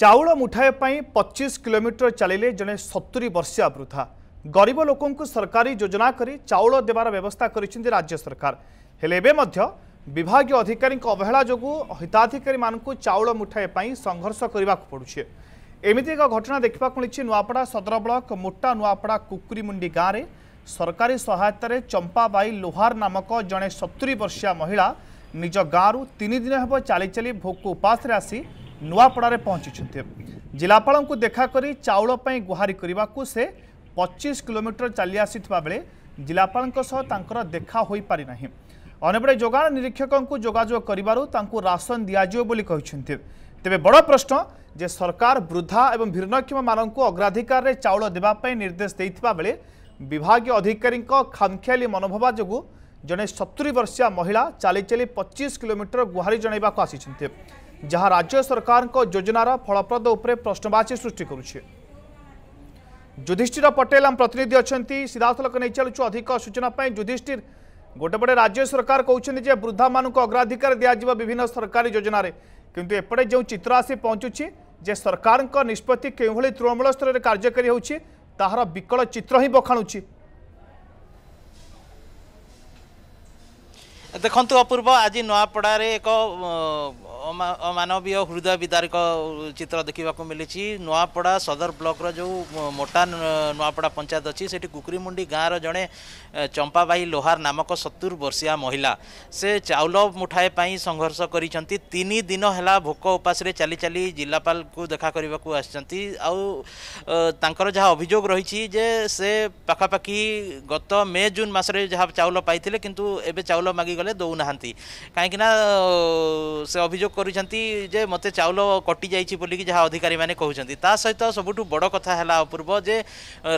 चाउल मुठाई पचीस कोमीटर चलिए जड़े सतुरी वर्षिया वृद्धा गरीब लोक सरकारी योजना कर चाउल देवार व्यवस्था कर राज्य सरकार हेले विभाग अधिकारी अवहेला जो हिताधिकारी चाउल मुठाई संघर्ष करने को पड़े एमती एक घटना देखा मिली नुआपड़ा सदर ब्लक मोटा नुआपड़ा कुकुरीमुंडी गाँव में सरकारी सहायतार चंपाबाई लोहार नामक जड़े सतुरी वर्षिया महिला निज गाँव तीन दिन हम चली चली भोक उपास आसी नुआपड़े पहुँची जिलापा देखाक देखाकर चाउल गुहारि करने को से पचीस किलोमीटर चली आसवा बेले जिलापा देखा हो पारिना अनेपटे जोगाण निरीक्षक को जोजोग कर राशन दिज्वे तेज बड़ प्रश्न जे सरकार वृद्धा और भिन्नक्षम मान अग्राधिकार चाउल देवाई निर्देश देता बेले विभाग अधिकारी खामखियाली मनोभाव जो जड़े सतुरी वर्षिया महिला चली चली पचीस किलोमीटर गुहारी जनवाक आसी ଯାହା ରାଜ୍ୟ ସରକାରଙ୍କ ଯୋଜନାର ଫଳପ୍ରଦ ଉପରେ ପ୍ରଶ୍ନବାଚୀ ସୃଷ୍ଟି କରୁଛି ଯୁଧିଷ୍ଠିର ପଟେଲ ଆମ ପ୍ରତିନିଧି ଅଛନ୍ତି ସିଧାସଳଖ ନେଇ ଚାଲୁଛୁ ଅଧିକ ସୂଚନା ପାଇଁ ଯୁଧିଷ୍ଠିର ଗୋଟେପଟେ ରାଜ୍ୟ ସରକାର କହୁଛନ୍ତି ଯେ ବୃଦ୍ଧାମାନଙ୍କୁ ଅଗ୍ରାଧିକାର ଦିଆଯିବ ବିଭିନ୍ନ ସରକାରୀ ଯୋଜନାରେ କିନ୍ତୁ ଏପଟେ ଯେଉଁ ଚିତ୍ର ଆସି ପହଞ୍ଚୁଛି ଯେ ସରକାରଙ୍କ ନିଷ୍ପତ୍ତି କେଉଁଭଳି ତୃଣମୂଳ ସ୍ତରରେ କାର୍ଯ୍ୟକାରୀ ହେଉଛି ତାହାର ବିକଳ ଚିତ୍ର ହିଁ ବଖାଣୁଛି ଦେଖନ୍ତୁ ଅପୂର୍ବ ଆଜି ନୂଆପଡ଼ାରେ ଏକ অমানবীয় হৃদয় বিদারক চিত্র দেখা মিলিছি নয়াপড়া সদর ব্লকর যে মোটা নয়াপড়া পঞ্চায়েত অছি সেটি কুকুরিমুন্ডি গাঁর জনে চম্পাবাই লোহার নামক সতুর বর্ষিয়া মহিলা সে চাউল মুঠায় পাই সংঘর্ষ করেছেন তিন দিন হল ভোক উপাসে চালি চালি জেলাপাল দেখা করা আসছেন আঙ্কর যা অভিযোগ রয়েছে যে সে পাখাপাখি গত মে জুন মাসে যা চাউল পাইলে কিন্তু এবে চাউল মাগিগলে দৌনা না কিনা সে অভিযোগ କରିଛନ୍ତି ଯେ ମୋତେ ଚାଉଳ କଟିଯାଇଛି ବୋଲିକି ଯାହା ଅଧିକାରୀମାନେ କହୁଛନ୍ତି ତା ସହିତ ସବୁଠୁ ବଡ଼ କଥା ହେଲା ଅପୂର୍ବ ଯେ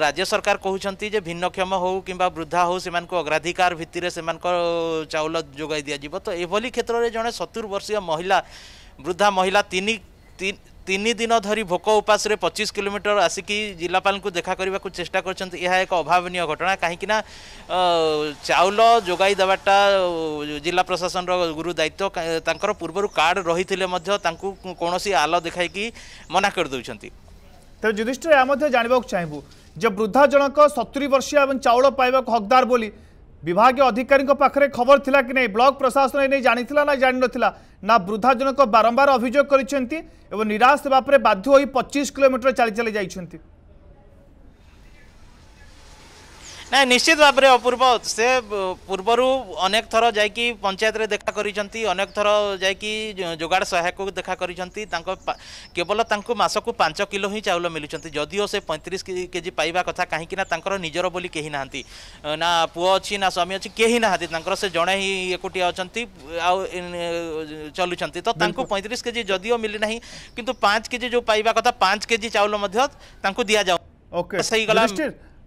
ରାଜ୍ୟ ସରକାର କହୁଛନ୍ତି ଯେ ଭିନ୍ନକ୍ଷମ ହେଉ କିମ୍ବା ବୃଦ୍ଧା ହେଉ ସେମାନଙ୍କୁ ଅଗ୍ରାଧିକାର ଭିତ୍ତିରେ ସେମାନଙ୍କ ଚାଉଳ ଯୋଗାଇ ଦିଆଯିବ ତ ଏଭଳି କ୍ଷେତ୍ରରେ ଜଣେ ସତୁରି ବର୍ଷୀୟ ମହିଳା ବୃଦ୍ଧା ମହିଳା ତିନି ତିନି ଦିନ ଧରି ଭୋକ ଉପାସରେ ପଚିଶ କିଲୋମିଟର ଆସିକି ଜିଲ୍ଲାପାଳଙ୍କୁ ଦେଖା କରିବାକୁ ଚେଷ୍ଟା କରିଛନ୍ତି ଏହା ଏକ ଅଭାବନୀୟ ଘଟଣା କାହିଁକିନା ଚାଉଳ ଯୋଗାଇ ଦେବାଟା ଜିଲ୍ଲା ପ୍ରଶାସନର ଗୁରୁ ଦାୟିତ୍ୱ ତାଙ୍କର ପୂର୍ବରୁ କାର୍ଡ଼ ରହିଥିଲେ ମଧ୍ୟ ତାଙ୍କୁ କୌଣସି ଆଲ ଦେଖାଇକି ମନା କରିଦେଉଛନ୍ତି ତେବେ ଯୁଧିଷ୍ଠିର ଏହା ମଧ୍ୟ ଜାଣିବାକୁ ଚାହିଁବୁ ଯେ ବୃଦ୍ଧା ଜଣକ ସତୁରି ବର୍ଷିଆ ଏବଂ ଚାଉଳ ପାଇବାକୁ ହକଦାର ବୋଲି ବିଭାଗୀୟ ଅଧିକାରୀଙ୍କ ପାଖରେ ଖବର ଥିଲା କି ନାହିଁ ବ୍ଲକ ପ୍ରଶାସନ ଏ ନେଇ ଜାଣିଥିଲା ନା ଜାଣିନଥିଲା ନା ବୃଦ୍ଧା ଜଣକ ବାରମ୍ବାର ଅଭିଯୋଗ କରିଛନ୍ତି ଏବଂ ନିରାଶ ହେବା ପରେ ବାଧ୍ୟ ହୋଇ ପଚିଶ କିଲୋମିଟର ଚାଲି ଚାଲି ଯାଇଛନ୍ତି ना निश्चित भाव में अपूर्व से पूर्वर अनेक थर जा पंचायत रे देखा करनेक थर जा जोगाड़ सहायक देखा करवल मसक पांच किलो ही चाउल मिलूंट जदिओ से पैंतीस के जी पाइबा कथ कहीं निजर बोली कहीं ना ना पुओ अच्छी ना स्वामी अच्छी कहीं ना से जड़े ही एकुटिया अच्छा चलुं तो पैंतीस के जी जदि मिली ना कि पाँच के जी जो पाइबा कथा पाँच के जी चाउल दि जाऊ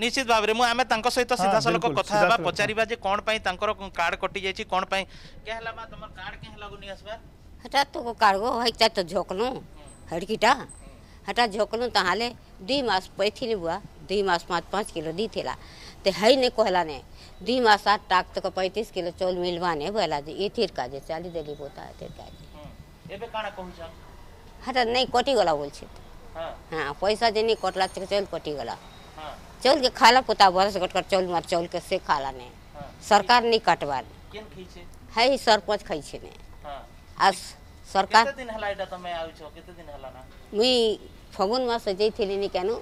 ନିଶ୍ଚିତ ଭାବରେ ମୁଁ ଆମେ ତାଙ୍କ ସହିତ ସିଧାସଳଖ କଥା ହେବା ପଚାରିବା ଯେ କ'ଣ ପାଇଁ ତାଙ୍କର କାର୍ଡ଼ କଟି ଯାଇଛି କ'ଣ ପାଇଁ କେ ହେଲା ମା ତମର କାର୍ଡ଼ କେ ହେଲା ନେଇ ଆସିବା ହେଟା ତୋ କାର୍ଡ଼ ଗୋ ଭାଇ ତା ତ ଝୋକଲୁ ହେଡ଼କିଟା ହେଟା ଝୋକଲୁ ତାହେଲେ ଦୁଇ ମାସ ପାଇଥିଲି ବୁଆ ଦୁଇ ମାସ ପାଞ୍ଚ ପାଞ୍ଚ କିଲୋ ଦେଇଥିଲା ते है नहीं कहला ने दुई मास आठ टाक तक पैंतीस किलो चौल मिलवा ने बोला जे ये थीर काजे चाली देली बोता है थीर काजे एबे काना कहू छ हटा नहीं कटी गला बोल छी हां पैसा जे नहीं कटला चल कटी गला चौल के खाला पुता बरस कट कर चौल मार चौल के से खाला ने हाँ। सरकार नहीं कटवा है सरपंच खाई छे ने हाँ। आज सरकार कितने दिन हलाई हलाइडा तमे आउ छो कितने दिन हलाना मुई फगुन मास जई थेली नी केनु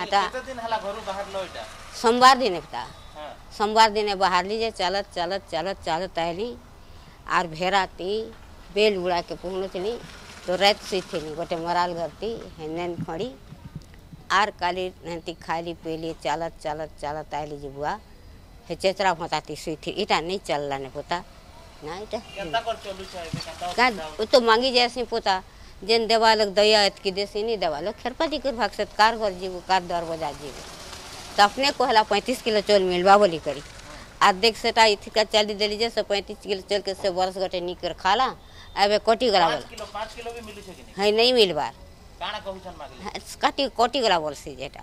हटा कितने दिन हला घरु बाहर लोइटा सोमवार दिन एकटा हाँ। सोमवार दिन बाहर ली जे चलत चलत चलत चलत तैली आर भेराती बेल उड़ा के पहुँचली तो रात सुई थी गोटे मराल घर थी हेन खड़ी आर काली नंती खाली पेली चालत चालत चालत आयली जी बुआ हे चेतरा होता सुई थी इटा नहीं चलला ने पोता ना इटा कर चलु छै का ओ तो मांगी जैसी पोता जेन देवा लग दया की देसी नहीं देवा लग खरपाती कर भाग सत्कार कर जीव कार दर बजा जीव तो अपने कोहला 35 किलो चोल मिलवा बोली करी आ देख सेटा इथी का चाली देली जे से पैंतीस किलो चोल के से वर्ष गोटे निकर खाला अबे कोटी गला नहीं है नहीं मिलवार କାଣା କହୁଛନ୍ ମାଗଲେ କାଟି କଟିଗଲା ବୋଲସି ଯେଟା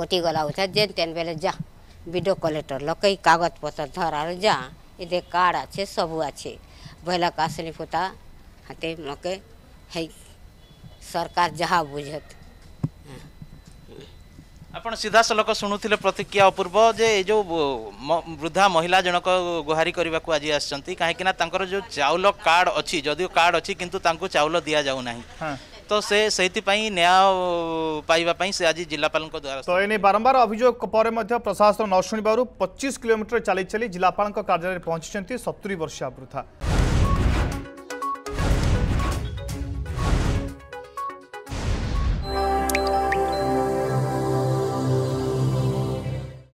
କଟିଗଲା ଉଛା ଯେନ୍ ତେନ୍ ବେଲେ ଯା ବିଡ଼ିଓ କଲେକ୍ଟର ଲକେଇ କାଗଜ ପତ୍ର ଧର ଆରୁ ଯା ଇଦେ କାର୍ଡ଼ ଅଛି ସବୁ ଅଛି ବୋଇଲା କାଶନି ଫୁତା ହାତେ ମକେ ହେଇ ସରକାର ଯାହା ବୁଝତ ଆପଣ ସିଧାସଳଖ ଶୁଣୁଥିଲେ ପ୍ରତିକ୍ରିୟା ଅପୂର୍ବ ଯେ ଏ ଯେଉଁ ବୃଦ୍ଧା ମହିଳା ଜଣକ ଗୁହାରି କରିବାକୁ ଆଜି ଆସିଛନ୍ତି କାହିଁକିନା ତାଙ୍କର ଯେଉଁ ଚାଉଳ କାର୍ଡ଼ ଅଛି ଯଦିଓ କାର୍ଡ଼ ଅଛି କିନ୍ତୁ ତାଙ୍କୁ ଚାଉଳ ଦିଆଯାଉନାହିଁ ତ ସେ ସେଇଥିପାଇଁ ନ୍ୟାୟ ପାଇବା ପାଇଁ ସେ ଆଜି ଜିଲ୍ଲାପାଳଙ୍କ ଦ୍ୱାରା ତ ଏନେଇ ବାରମ୍ବାର ଅଭିଯୋଗ ପରେ ମଧ୍ୟ ପ୍ରଶାସନ ନ ଶୁଣିବାରୁ ପଚିଶ କିଲୋମିଟର ଚାଲି ଚାଲି ଜିଲ୍ଲାପାଳଙ୍କ କାର୍ଯ୍ୟାଳୟରେ ପହଞ୍ଚିଛନ୍ତି ସତୁରି ବର୍ଷିଆ ବୃଦ୍ଧା